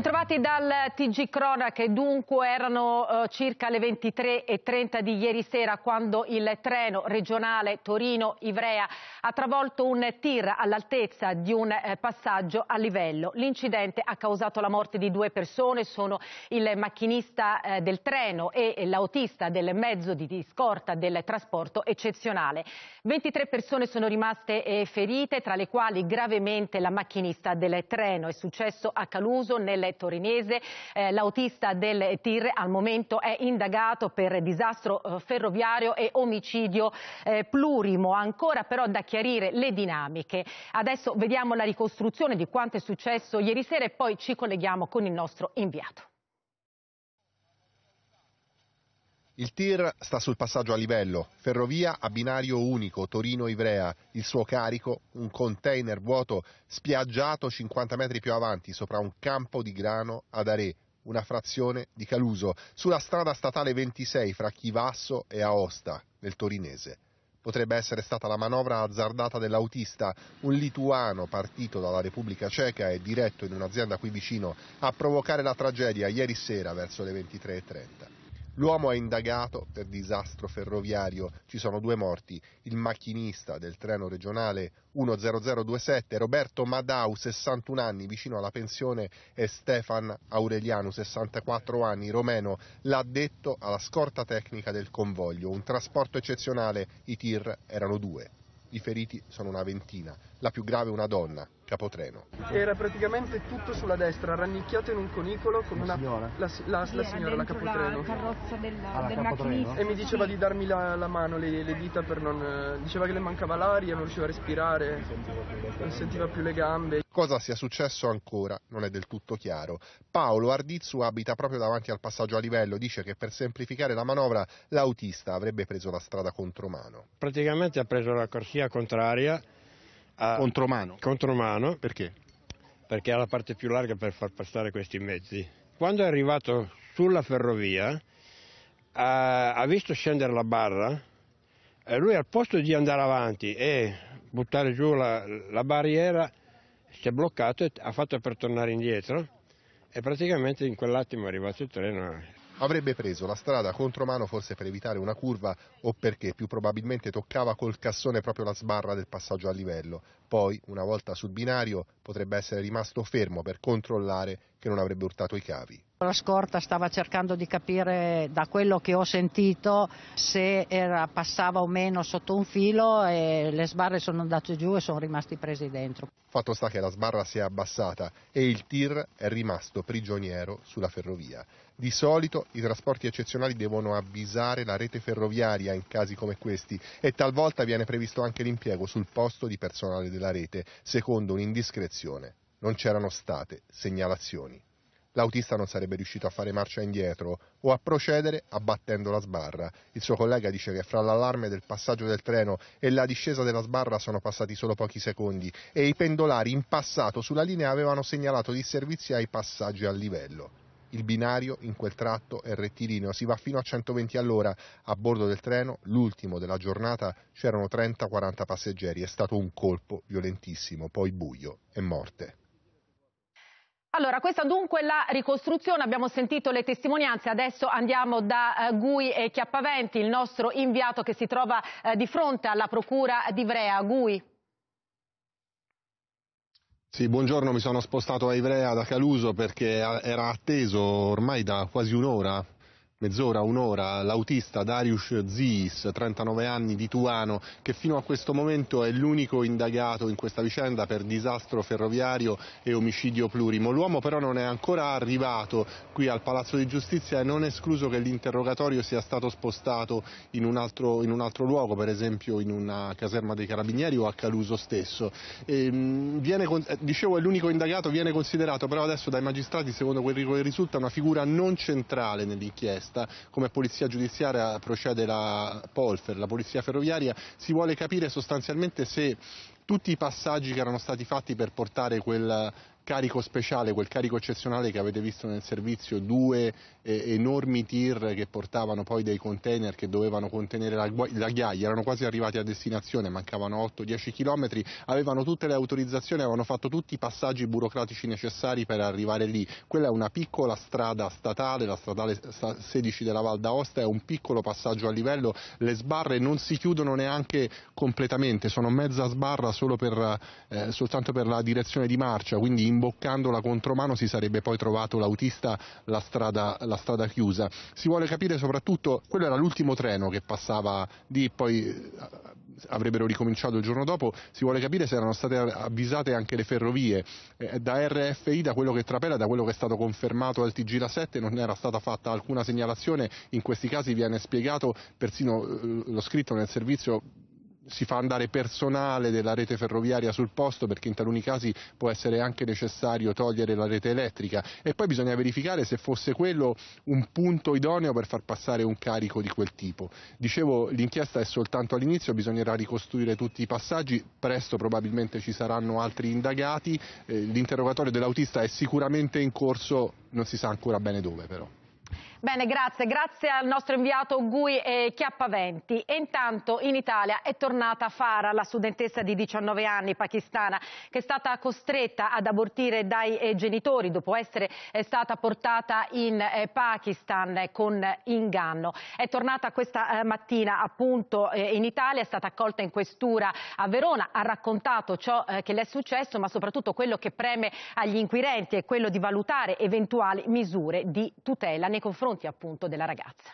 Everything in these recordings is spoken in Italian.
Bentrovati dal TG Cronache, dunque erano eh, circa le 23.30 di ieri sera quando il treno regionale Torino-Ivrea ha travolto un tir all'altezza di un eh, passaggio a livello. L'incidente ha causato la morte di due persone, sono il macchinista eh, del treno e l'autista del mezzo di, di scorta del trasporto eccezionale. 23 persone sono rimaste eh, ferite, tra le quali gravemente la macchinista del treno. È successo a Caluso nel torinese, eh, l'autista del TIR al momento è indagato per disastro eh, ferroviario e omicidio eh, plurimo, ancora però da chiarire le dinamiche. Adesso vediamo la ricostruzione di quanto è successo ieri sera e poi ci colleghiamo con il nostro inviato. Il TIR sta sul passaggio a livello, ferrovia a binario unico Torino-Ivrea, il suo carico, un container vuoto spiaggiato 50 metri più avanti sopra un campo di grano ad Are, una frazione di Caluso, sulla strada statale 26 fra Chivasso e Aosta, nel torinese. Potrebbe essere stata la manovra azzardata dell'autista, un lituano partito dalla Repubblica Ceca e diretto in un'azienda qui vicino a provocare la tragedia ieri sera verso le 23.30. L'uomo è indagato per disastro ferroviario, ci sono due morti, il macchinista del treno regionale 10027 Roberto Madau, 61 anni, vicino alla pensione, e Stefan Aureliano, 64 anni, romeno, l'ha detto alla scorta tecnica del convoglio. Un trasporto eccezionale, i tir erano due. I feriti sono una ventina, la più grave una donna, capotreno. Era praticamente tutto sulla destra, rannicchiato in un conicolo con una, signora. La, la, la signora, la capotreno. Ah, la della, ah, del capotreno. E mi diceva sì. di darmi la, la mano, le, le, dita per non... diceva che le mancava l'aria, non riusciva a respirare, non sentiva più le gambe. Cosa sia successo ancora non è del tutto chiaro. Paolo Ardizzu abita proprio davanti al passaggio a livello, dice che per semplificare la manovra l'autista avrebbe preso la strada contromano. Praticamente ha preso la corsia contraria a ah. contromano. Contromano. Perché? Perché ha la parte più larga per far passare questi mezzi. Quando è arrivato sulla ferrovia ha, ha visto scendere la barra e lui al posto di andare avanti e buttare giù la, la barriera si è bloccato e ha fatto per tornare indietro e praticamente in quell'attimo è arrivato il treno Avrebbe preso la strada contromano forse per evitare una curva o perché più probabilmente toccava col cassone proprio la sbarra del passaggio a livello. Poi, una volta sul binario, potrebbe essere rimasto fermo per controllare che non avrebbe urtato i cavi. La scorta stava cercando di capire da quello che ho sentito se era, passava o meno sotto un filo e le sbarre sono andate giù e sono rimasti presi dentro. Fatto sta che la sbarra si è abbassata e il tir è rimasto prigioniero sulla ferrovia. Di solito i trasporti eccezionali devono avvisare la rete ferroviaria in casi come questi e talvolta viene previsto anche l'impiego sul posto di personale della rete, secondo un'indiscrezione. Non c'erano state segnalazioni. L'autista non sarebbe riuscito a fare marcia indietro o a procedere abbattendo la sbarra. Il suo collega dice che fra l'allarme del passaggio del treno e la discesa della sbarra sono passati solo pochi secondi e i pendolari in passato sulla linea avevano segnalato disservizi ai passaggi a livello. Il binario in quel tratto è rettilineo, si va fino a 120 all'ora. A bordo del treno, l'ultimo della giornata, c'erano 30-40 passeggeri. È stato un colpo violentissimo, poi buio e morte. Allora, questa dunque è la ricostruzione, abbiamo sentito le testimonianze, adesso andiamo da uh, Gui e Chiappaventi, il nostro inviato che si trova uh, di fronte alla procura di Ivrea. Gui. Sì, buongiorno, mi sono spostato a Ivrea da Caluso perché era atteso ormai da quasi un'ora mezz'ora, un'ora, l'autista Darius Ziis, 39 anni di Tuano, che fino a questo momento è l'unico indagato in questa vicenda per disastro ferroviario e omicidio plurimo. L'uomo però non è ancora arrivato qui al Palazzo di Giustizia e non è escluso che l'interrogatorio sia stato spostato in un, altro, in un altro, luogo, per esempio in una caserma dei Carabinieri o a Caluso stesso. E, ehm, viene, eh, dicevo è l'unico indagato, viene considerato però adesso dai magistrati, secondo quel che risulta, una figura non centrale nell'inchiesta testa come polizia giudiziaria procede la Polfer, la polizia ferroviaria, si vuole capire sostanzialmente se tutti i passaggi che erano stati fatti per portare quel carico speciale, quel carico eccezionale che avete visto nel servizio, due eh, enormi tir che portavano poi dei container che dovevano contenere la, la ghiaia, erano quasi arrivati a destinazione, mancavano 8-10 km, avevano tutte le autorizzazioni, avevano fatto tutti i passaggi burocratici necessari per arrivare lì. Quella è una piccola strada statale, la stradale 16 della Val d'Aosta, è un piccolo passaggio a livello, le sbarre non si chiudono neanche completamente, sono mezza sbarra solo per, eh, soltanto per la direzione di marcia, quindi in imboccando la contromano si sarebbe poi trovato l'autista la strada, la strada chiusa. Si vuole capire soprattutto, quello era l'ultimo treno che passava lì, poi eh, avrebbero ricominciato il giorno dopo, si vuole capire se erano state avvisate anche le ferrovie. Eh, da RFI, da quello che trapela, da quello che è stato confermato al TG La 7, non era stata fatta alcuna segnalazione, in questi casi viene spiegato, persino eh, l'ho scritto nel servizio si fa andare personale della rete ferroviaria sul posto perché in taluni casi può essere anche necessario togliere la rete elettrica e poi bisogna verificare se fosse quello un punto idoneo per far passare un carico di quel tipo. Dicevo, l'inchiesta è soltanto all'inizio, bisognerà ricostruire tutti i passaggi, presto probabilmente ci saranno altri indagati, eh, l'interrogatorio dell'autista è sicuramente in corso, non si sa ancora bene dove però. Bene, grazie. Grazie al nostro inviato Gui Chiappaventi. E intanto in Italia è tornata Farah, la studentessa di 19 anni pakistana, che è stata costretta ad abortire dai eh, genitori dopo essere eh, stata portata in eh, Pakistan con inganno. È tornata questa mattina appunto in Italia, è stata accolta in questura a Verona, ha raccontato ciò che le è successo, ma soprattutto quello che preme agli inquirenti è quello di valutare eventuali misure di tutela nei confronti confronti appunto della ragazza.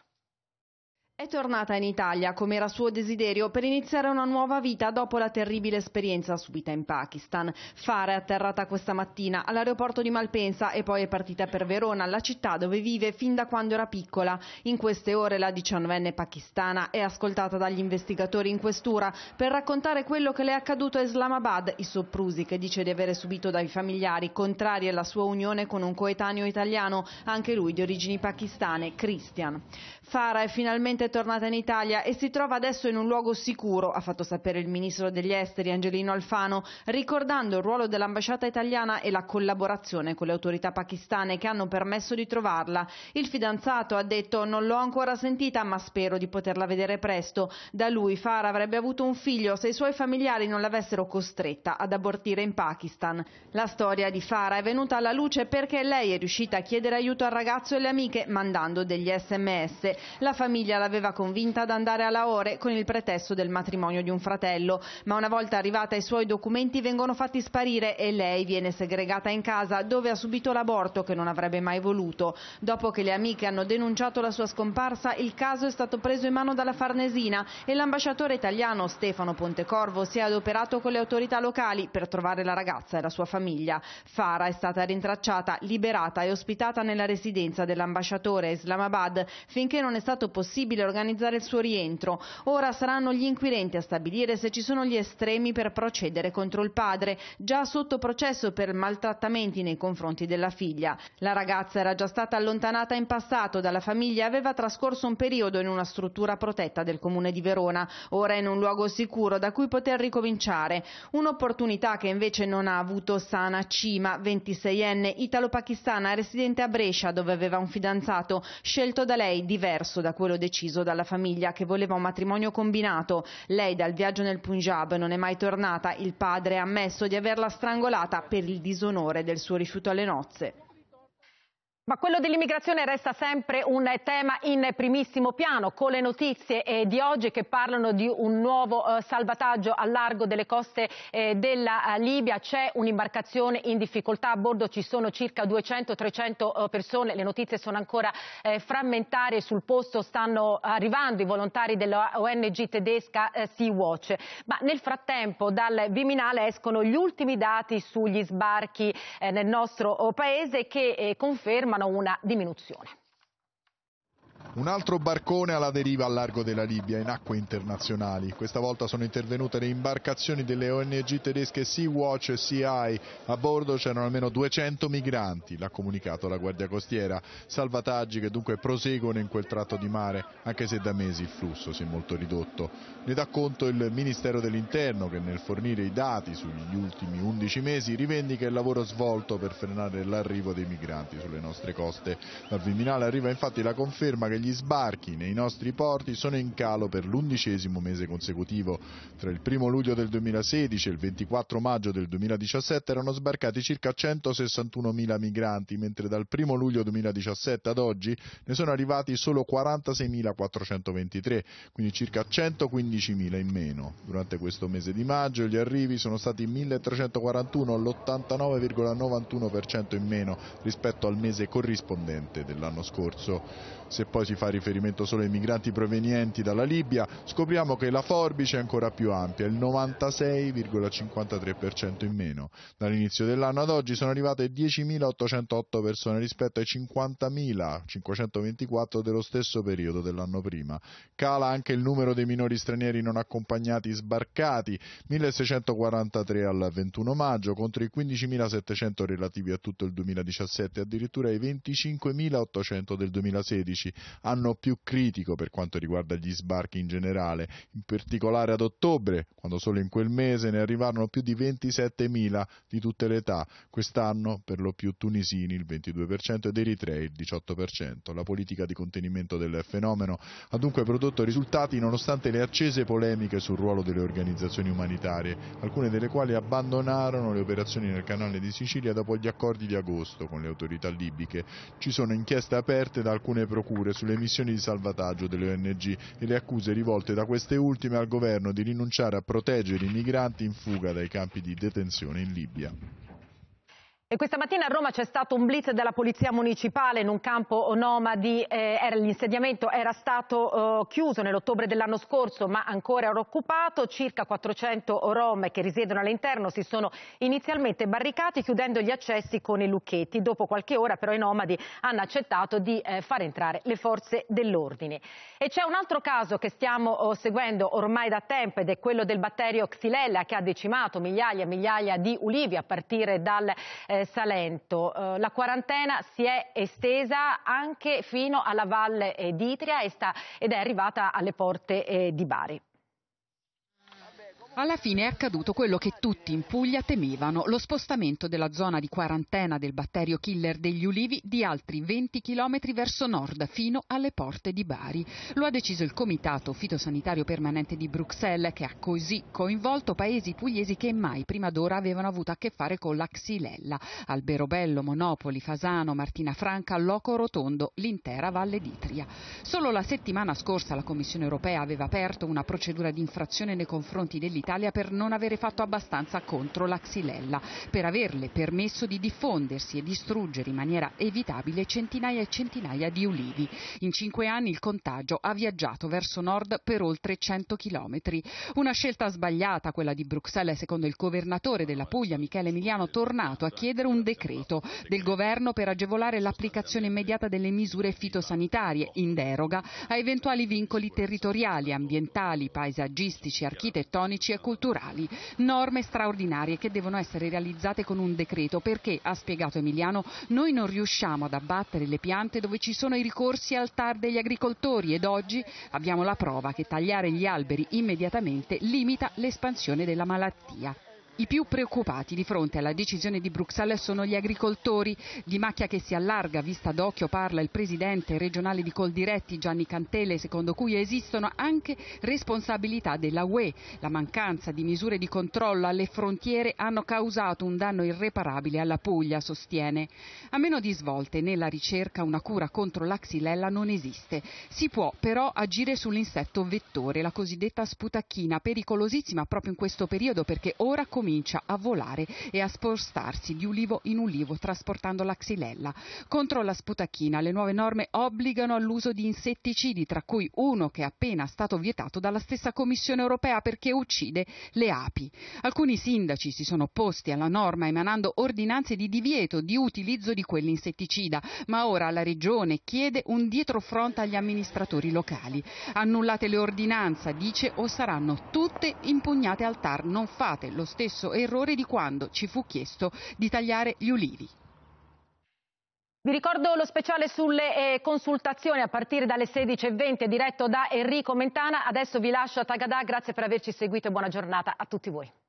È tornata in Italia, come era suo desiderio, per iniziare una nuova vita dopo la terribile esperienza subita in Pakistan. Fara è atterrata questa mattina all'aeroporto di Malpensa e poi è partita per Verona, la città dove vive fin da quando era piccola. In queste ore la diciannovenne pakistana è ascoltata dagli investigatori in questura per raccontare quello che le è accaduto a Islamabad, i sopprusi che dice di avere subito dai familiari, contrari alla sua unione con un coetaneo italiano, anche lui di origini pakistane, Christian. Farah è finalmente finalmente tornata in Italia e si trova adesso in un luogo sicuro, ha fatto sapere il ministro degli esteri Angelino Alfano, ricordando il ruolo dell'ambasciata italiana e la collaborazione con le autorità pakistane che hanno permesso di trovarla. Il fidanzato ha detto non l'ho ancora sentita ma spero di poterla vedere presto. Da lui Farah avrebbe avuto un figlio se i suoi familiari non l'avessero costretta ad abortire in Pakistan. La storia di Farah è venuta alla luce perché lei è riuscita a chiedere aiuto al ragazzo e alle amiche mandando degli sms. La famiglia l'aveva l'aveva convinta ad andare a Lahore con il pretesto del matrimonio di un fratello, ma una volta arrivata ai suoi documenti vengono fatti sparire e lei viene segregata in casa dove ha subito l'aborto che non avrebbe mai voluto. Dopo che le amiche hanno denunciato la sua scomparsa, il caso è stato preso in mano dalla Farnesina e l'ambasciatore italiano Stefano Pontecorvo si è adoperato con le autorità locali per trovare la ragazza e la sua famiglia. Farah è stata rintracciata, liberata e ospitata nella residenza dell'ambasciatore Islamabad finché non è stato possibile organizzare il suo rientro. Ora saranno gli inquirenti a stabilire se ci sono gli estremi per procedere contro il padre, già sotto processo per maltrattamenti nei confronti della figlia. La ragazza era già stata allontanata in passato dalla famiglia e aveva trascorso un periodo in una struttura protetta del comune di Verona, ora è in un luogo sicuro da cui poter ricominciare. Un'opportunità che invece non ha avuto Sana Cima, 26enne italo-pakistana residente a Brescia dove aveva un fidanzato scelto da lei diverso da quello deciso ucciso dalla famiglia che voleva un matrimonio combinato. Lei dal viaggio nel Punjab non è mai tornata. Il padre ha ammesso di averla strangolata per il disonore del suo rifiuto alle nozze. Ma quello dell'immigrazione resta sempre un tema in primissimo piano, con le notizie eh, di oggi che parlano di un nuovo eh, salvataggio a largo delle coste eh, della Libia. C'è un'imbarcazione in difficoltà, a bordo ci sono circa 200-300 persone, le notizie sono ancora frammentarie, sul posto stanno arrivando i volontari della ONG tedesca Sea-Watch. Ma nel frattempo dal Viminale escono gli ultimi dati sugli sbarchi nel nostro oh, paese che conferma confermano una diminuzione. Un altro barcone alla deriva al largo della Libia in acque internazionali. Questa volta sono intervenute le imbarcazioni delle ONG tedesche Sea-Watch e Sea-Eye. A bordo c'erano almeno 200 migranti, l'ha comunicato la Guardia Costiera. Salvataggi che dunque proseguono in quel tratto di mare, anche se da mesi il flusso si è molto ridotto. Ne dà conto il Ministero dell'Interno che nel fornire i dati sugli ultimi 11 mesi rivendica il lavoro svolto per frenare l'arrivo dei migranti sulle nostre coste. Dal Viminale arriva infatti la conferma che gli degli sbarchi nei nostri porti sono in calo per l'undicesimo mese consecutivo. Tra il 1 luglio del 2016 e il 24 maggio del 2017 erano sbarcati circa 161.000 migranti, mentre dal 1 luglio 2017 ad oggi ne sono arrivati solo 46.423, quindi circa 115.000 in meno. Durante questo mese di maggio gli arrivi sono stati 1.341, l'89,91% in meno rispetto al mese corrispondente dell'anno scorso. Se poi si Uniti fa riferimento solo ai migranti provenienti dalla Libia, scopriamo che la forbice è ancora più ampia, il 96,53% in meno. Dall'inizio dell'anno ad oggi sono arrivate 10.808 persone rispetto ai 50.524 dello stesso periodo dell'anno prima. Cala anche il numero dei minori stranieri non accompagnati sbarcati, 1.643 al 21 maggio contro i 15.700 relativi a tutto il 2017 addirittura ai 25.800 del 2016, anno più critico per quanto riguarda gli sbarchi in generale, in particolare ad ottobre, quando solo in quel mese ne arrivarono più di 27.000 di tutte le età, quest'anno per lo più tunisini il 22% ed eritrei il 18%. La politica di contenimento del fenomeno ha dunque prodotto risultati nonostante le accese polemiche sul ruolo delle organizzazioni umanitarie, alcune delle quali abbandonarono le operazioni nel canale di Sicilia dopo gli accordi di agosto con le autorità libiche. Ci sono inchieste aperte da alcune procure sulle le missioni di salvataggio delle ONG e le accuse rivolte da queste ultime al governo di rinunciare a proteggere i migranti in fuga dai campi di detenzione in Libia. E questa mattina a Roma c'è stato un blitz della Polizia Municipale in un campo nomadi, eh, l'insediamento era stato eh, chiuso nell'ottobre dell'anno scorso ma ancora era occupato, circa 400 rom che risiedono all'interno si sono inizialmente barricati chiudendo gli accessi con i lucchetti, dopo qualche ora però i nomadi hanno accettato di eh, far entrare le forze dell'ordine. E c'è un altro caso che stiamo oh, seguendo ormai da tempo ed è quello del batterio Xylella che ha decimato migliaia e migliaia di ulivi a partire dal eh, Salento. Eh, la quarantena si è estesa anche fino alla Valle d'Itria ed è arrivata alle porte eh, di Bari. Alla fine è accaduto quello che tutti in Puglia temevano, lo spostamento della zona di quarantena del batterio killer degli ulivi di altri 20 chilometri verso nord, fino alle porte di Bari. Lo ha deciso il Comitato Fitosanitario Permanente di Bruxelles, che ha così coinvolto paesi pugliesi che mai prima d'ora avevano avuto a che fare con la xylella. Alberobello, Monopoli, Fasano, Martina Franca, Loco Rotondo, l'intera Valle d'Itria. Solo la settimana scorsa la Commissione europea aveva aperto una procedura di infrazione nei confronti dell'Italia l'Italia per non avere fatto abbastanza contro la xylella, per averle permesso di diffondersi e distruggere in maniera evitabile centinaia e centinaia di ulivi. In cinque anni il contagio ha viaggiato verso nord per oltre 100 chilometri. Una scelta sbagliata quella di Bruxelles, secondo il governatore della Puglia, Michele Emiliano, tornato a chiedere un decreto del governo per agevolare l'applicazione immediata delle misure fitosanitarie, in deroga a eventuali vincoli territoriali, ambientali, paesaggistici, architettonici e culturali, norme straordinarie che devono essere realizzate con un decreto perché, ha spiegato Emiliano, noi non riusciamo ad abbattere le piante dove ci sono i ricorsi al TAR degli agricoltori ed oggi abbiamo la prova che tagliare gli alberi immediatamente limita l'espansione della malattia. I più preoccupati di fronte alla decisione di Bruxelles sono gli agricoltori. Di macchia che si allarga, vista d'occhio, parla il presidente regionale di Coldiretti Gianni Cantele, secondo cui esistono anche responsabilità della UE. La mancanza di misure di controllo alle frontiere hanno causato un danno irreparabile alla Puglia, sostiene. A meno di svolte, nella ricerca una cura contro la xylella non esiste. Si può però agire sull'insetto vettore, la cosiddetta sputacchina, pericolosissima proprio in questo periodo perché ora comincia a volare e a spostarsi di ulivo in ulivo trasportando la xylella. Contro la sputacchina le nuove norme obbligano all'uso di insetticidi, tra cui uno che è appena stato vietato dalla stessa Commissione europea perché uccide le api. Alcuni sindaci si sono opposti alla norma emanando ordinanze di divieto di utilizzo di quell'insetticida, ma ora la Regione chiede un dietrofront agli amministratori locali. Annullate le ordinanze, dice, o saranno tutte impugnate al TAR. Non fate lo stesso stesso errore di quando ci fu chiesto di tagliare gli ulivi. Vi ricordo lo speciale sulle eh, consultazioni a partire dalle 16.20 diretto da Enrico Mentana. Adesso vi lascio a Tagadà, grazie per averci seguito e buona giornata a tutti voi.